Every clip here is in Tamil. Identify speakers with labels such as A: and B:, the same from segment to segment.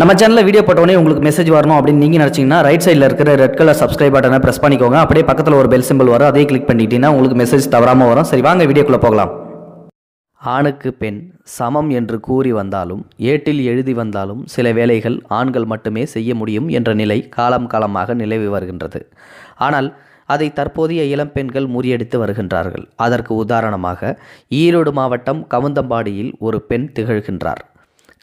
A: நம்ம சேனலில் வீடியோ போட்டோடனே உங்களுக்கு மெசேஜ் வரணும் அப்படின்னு நீங்கள் நினச்சிங்கன்னா ரைட் சைடில் இருக்கிற ரெட் கலர் சப்ஸ்கிரைப் பட்டனை ப்ரெஸ் பண்ணிக்கோங்க அப்படியே பக்கத்தில் ஒரு பெல் சிம்பிள் வரும் அதே கிளிக் பண்ணிட்டீங்கன்னா உங்களுக்கு மெசேஜ் தவறாமல் வரும் சரி வாங்க வீடியோக்குள்ளே போகலாம் ஆணுக்கு பெண் சமம் என்று கூறி வந்தாலும் ஏட்டில் எழுதி வந்தாலும் சில வேலைகள் ஆண்கள் மட்டுமே செய்ய முடியும் என்ற நிலை காலம் காலமாக நிலவி வருகின்றது ஆனால் அதை தற்போதைய இளம்பெண்கள் முறியடித்து வருகின்றார்கள் அதற்கு உதாரணமாக ஈரோடு மாவட்டம் கவுந்தம்பாடியில் ஒரு பெண் திகழ்கின்றார்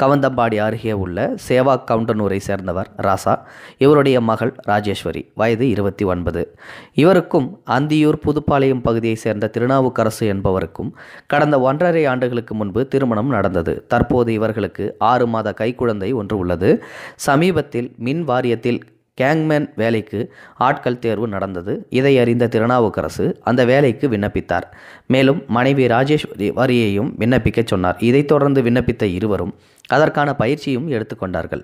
A: கவந்தம்பாடி அருகே உள்ள சேவா கவுண்டனூரை சேர்ந்தவர் ராசா இவருடைய மகள் ராஜேஸ்வரி வயது இருபத்தி ஒன்பது இவருக்கும் அந்தியூர் புதுப்பாளையம் பகுதியைச் சேர்ந்த திருநாவுக்கரசு என்பவருக்கும் கடந்த ஒன்றரை ஆண்டுகளுக்கு முன்பு திருமணம் நடந்தது தற்போது இவர்களுக்கு ஆறு மாத கைக்குழந்தை ஒன்று உள்ளது சமீபத்தில் மின் வாரியத்தில் கேங்மேன் வேலைக்கு ஆட்கள் தேர்வு நடந்தது இதை அறிந்த திருநாவுக்கரசு அந்த வேலைக்கு விண்ணப்பித்தார் மேலும் மனைவி ராஜேஸ்வரி வரியையும் விண்ணப்பிக்கச் சொன்னார் இதைத் தொடர்ந்து விண்ணப்பித்த இருவரும் அதற்கான பயிற்சியும் எடுத்துக்கொண்டார்கள்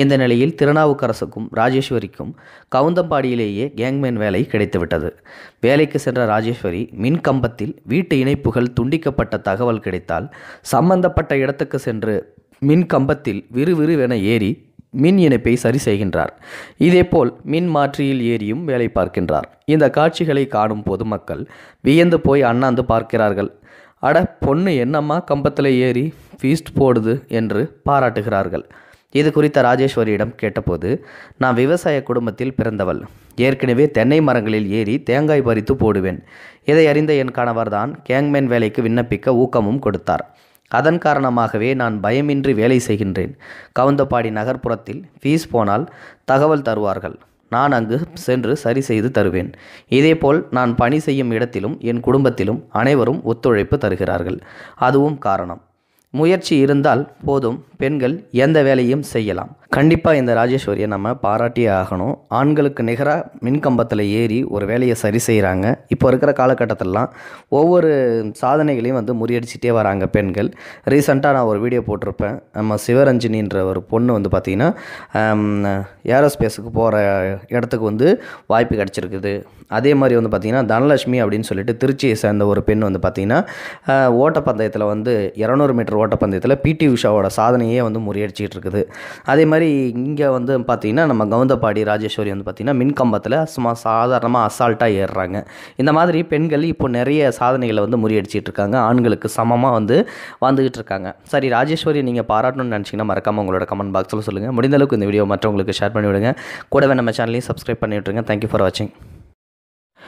A: இந்த நிலையில் திருநாவுக்கரசுக்கும் ராஜேஸ்வரிக்கும் கவுந்தம்பாடியிலேயே கேங்மேன் வேலை கிடைத்துவிட்டது வேலைக்கு சென்ற ராஜேஸ்வரி மின் கம்பத்தில் வீட்டு இணைப்புகள் துண்டிக்கப்பட்ட தகவல் கிடைத்தால் சம்பந்தப்பட்ட இடத்துக்கு சென்று மின் கம்பத்தில் விறுவிறுவென ஏறி மின் இணைப்பை சரி செய்கின்றார் இதேபோல் மின் மாற்றியில் ஏறியும் வேலை பார்க்கின்றார் இந்த காட்சிகளை காணும் பொதுமக்கள் வியந்து போய் அண்ணாந்து பார்க்கிறார்கள் அட பொண்ணு என்னம்மா கம்பத்தில் ஏறி ஃபீஸ்ட் போடுது என்று பாராட்டுகிறார்கள் இது குறித்த ராஜேஸ்வரியிடம் கேட்டபோது நான் விவசாய குடும்பத்தில் பிறந்தவள் ஏற்கனவே தென்னை மரங்களில் ஏறி தேங்காய் பறித்து போடுவேன் இதை அறிந்த என் கணவர்தான் கேங்மேன் வேலைக்கு விண்ணப்பிக்க ஊக்கமும் கொடுத்தார் அதன் காரணமாகவே நான் பயமின்றி வேலை செய்கின்றேன் கவுந்தப்பாடி நகர்ப்புறத்தில் ஃபீஸ் போனால் தகவல் தருவார்கள் நான் அங்கு சென்று சரி செய்து தருவேன் இதேபோல் நான் பணி செய்யும் இடத்திலும் என் குடும்பத்திலும் அனைவரும் ஒத்துழைப்பு தருகிறார்கள் அதுவும் காரணம் முயற்சி இருந்தால் போதும் பெண்கள் எந்த வேலையும் செய்யலாம் கண்டிப்பாக இந்த ராஜேஸ்வரியை நம்ம பாராட்டியே ஆகணும் ஆண்களுக்கு நிகராக மின்கம்பத்தில் ஏறி ஒரு வேலையை சரி செய்கிறாங்க இப்போ இருக்கிற காலகட்டத்திலலாம் ஒவ்வொரு சாதனைகளையும் வந்து முறியடிச்சிட்டே வராங்க பெண்கள் ரீசெண்டாக நான் ஒரு வீடியோ போட்டிருப்பேன் நம்ம சிவரஞ்சினின்ற ஒரு பொண்ணு வந்து பார்த்திங்கன்னா ஏரோஸ்பேஸுக்கு போகிற இடத்துக்கு வந்து வாய்ப்பு கிடச்சிருக்குது அதே மாதிரி வந்து பார்த்திங்கன்னா தனலட்சுமி அப்படின்னு சொல்லிட்டு திருச்சியை சேர்ந்த ஒரு பெண் வந்து பார்த்திங்கன்னா ஓட்டப்பந்தயத்தில் வந்து இரநூறு மீட்டர் ஓட்டப்பந்தயத்தில் பிடி உஷாவோட சாதனை பணியை வந்து முறியடிச்சிக்கிட்டு இருக்குது அதே மாதிரி இங்கே வந்து பார்த்திங்கன்னா நம்ம கவுந்தப்பாடி ராஜேஸ்வரி வந்து பார்த்திங்கன்னா மின்கம்பத்தில் சும்மா சாதாரணமாக அசால்ட்டாக ஏறுறாங்க இந்த மாதிரி பெண்கள் இப்போ நிறைய சாதனைகளை வந்து முறியடிச்சிட்டு இருக்காங்க ஆண்களுக்கு சமமாக வந்து வந்துக்கிட்டு இருக்காங்க சரி ராஜேஸ்வரி நீங்கள் பாராட்டணும்னு நினச்சிங்கன்னா மறக்காமல் உங்களோட கமெண்ட் பாக்ஸில் சொல்லுங்கள் முடிந்தளவுக்கு இந்த வீடியோ மற்றவங்களுக்கு ஷேர் பண்ணிவிடுங்க கூடவே நம்ம சேனலையும் சப்ஸ்கிரைப் பண்ணிவிட்டுருங்க தேங்க்யூ ஃபார் வாட்சிங்